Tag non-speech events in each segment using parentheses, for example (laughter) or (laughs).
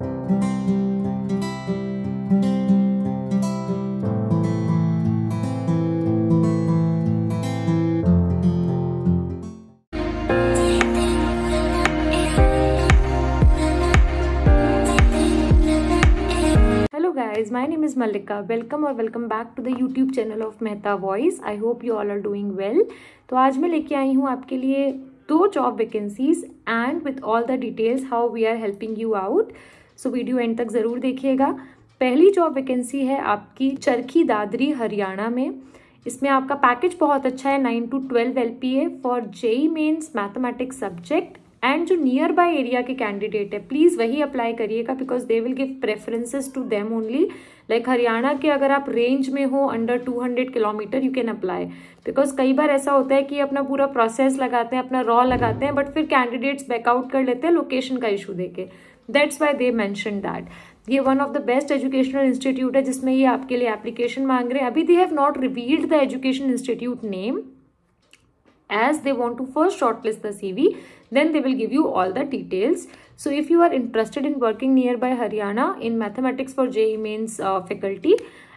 guys my name is malika welcome or welcome back to the youtube channel of mehta voice i hope you all are doing well तो आज मैं लेके आई हूँ आपके लिए दो job vacancies and with all the details how we are helping you out so video end तक ज़रूर देखिएगा पहली जॉब वैकेंसी है आपकी चरखी दादरी हरियाणा में इसमें आपका पैकेज बहुत अच्छा है nine to twelve L P A for JEE mains mathematics subject and जो नियर बाय एरिया के कैंडिडेट है प्लीज़ वही अप्लाई करिएगा because they will give preferences to them only like Haryana के अगर आप रेंज में हो under 200 kilometre you can apply because कई बार ऐसा होता है कि अपना पूरा प्रोसेस लगाते हैं अपना रॉ लगाते हैं बट फिर कैंडिडेट्स बैकआउट कर लेते हैं लोकेशन का इशू देके that's why they mention that ये one of the best educational institute है जिसमें ये आपके लिए एप्लीकेशन मांग रहे हैं अभी they have not revealed the education institute name as they want to first shortlist the CV, then they will give you all the details. So if you are interested in working nearby Haryana in mathematics for JE mains uh, faculty,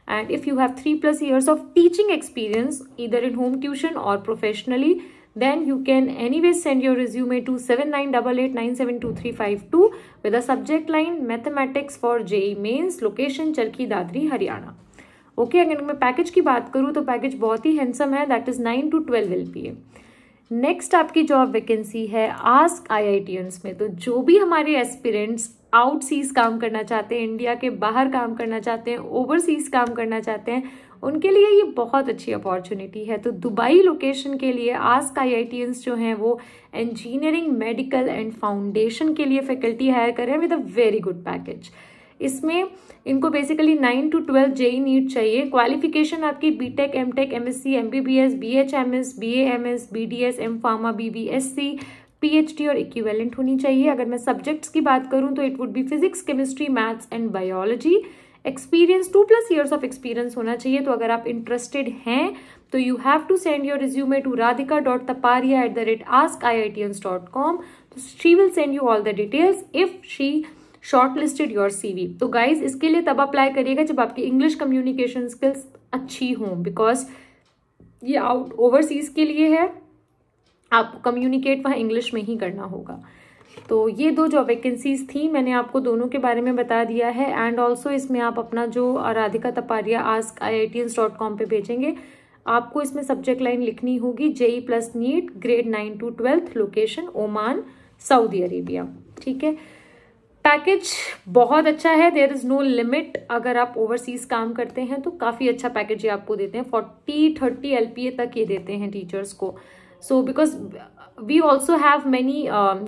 and if you have 3 plus years of teaching experience either in home tuition or professionally, then you can anyway send your resume to 7988972352 with a subject line mathematics for JE mains location Charki Dadri Haryana. Okay okay, अगर मैं package की बात करूँ तो package बहुत ही handsome है that is nine to twelve L P A next आपकी जॉब वैकेंसी है आस्क आई में तो जो भी हमारे एस्पिरेंट्स सीज काम करना चाहते हैं इंडिया के बाहर काम करना चाहते हैं ओवरसीज काम करना चाहते हैं उनके लिए ये बहुत अच्छी अपॉर्चुनिटी है तो दुबई लोकेशन के लिए आस्क आई जो हैं वो इंजीनियरिंग मेडिकल एंड फाउंडेशन के लिए फैकल्टी हायर करें with a very good package इसमें इनको basically nine to twelve JEE NEET चाहिए क्वालिफिकेशन आपकी B tech M tech M S C M B B S B H M S B M S B D S M pharma B B S C PhD और equivalent होनी चाहिए अगर मैं subjects की बात करूं तो it would be physics chemistry maths and biology experience two plus years of experience होना चाहिए तो अगर आप इंटरेस्टेड हैं तो you have to send your resume to Radhika dot Tapariya at the rate ask I I T ians dot com she will send you all the details if she shortlisted your CV तो guys इसके लिए तब apply करिएगा जब आपकी English communication skills अच्छी हों because ये आउट ओवरसीज के लिए है आपको कम्युनिकेट वहाँ इंग्लिश में ही करना होगा तो ये दो जॉब वैकेंसीज थी मैंने आपको दोनों के बारे में बता दिया है एंड ऑल्सो इसमें आप अपना जो Radhika Tapariya ask I I T dot com पर भेजेंगे आपको इसमें सब्जेक्ट लाइन लिखनी होगी JEE plus NEET grade nine to twelfth location Oman Saudi Arabia ठीक है पैकेज बहुत अच्छा है देर इज़ नो लिमिट अगर आप ओवरसीज काम करते हैं तो काफ़ी अच्छा पैकेज ये आपको देते हैं फोर्टी थर्टी एल तक ये देते हैं टीचर्स को so because we also have many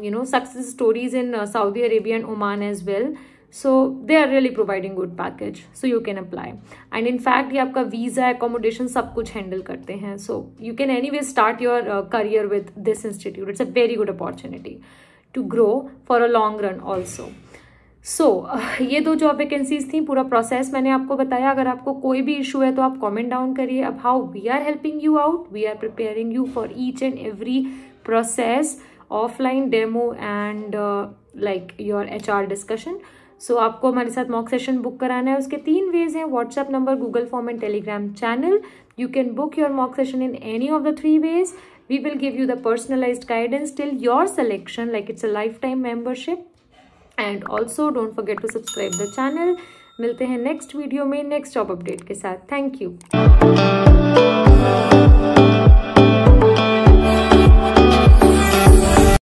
you know success stories in Saudi Arabia and Oman as well so they are really providing good package so you can apply and in fact ये आपका visa accommodation सब कुछ handle करते हैं so you can anyway start your career with this institute it's a very good opportunity to grow for a long run also so so, (laughs) ये दो job vacancies थी पूरा प्रोसेस मैंने आपको बताया अगर आपको कोई भी इशू है तो आप कॉमेंट डाउन करिए अब how we are helping you out we are preparing you for each and every process offline demo and like your H R discussion so आपको हमारे साथ मॉक सेशन बुक कराना है उसके तीन वेज हैं WhatsApp number Google form and Telegram channel you can book your mock session in any of the three ways We will give you the personalized guidance till your selection like it's a lifetime membership. And also don't forget to subscribe the channel. मिलते हैं next video में next job update के साथ thank you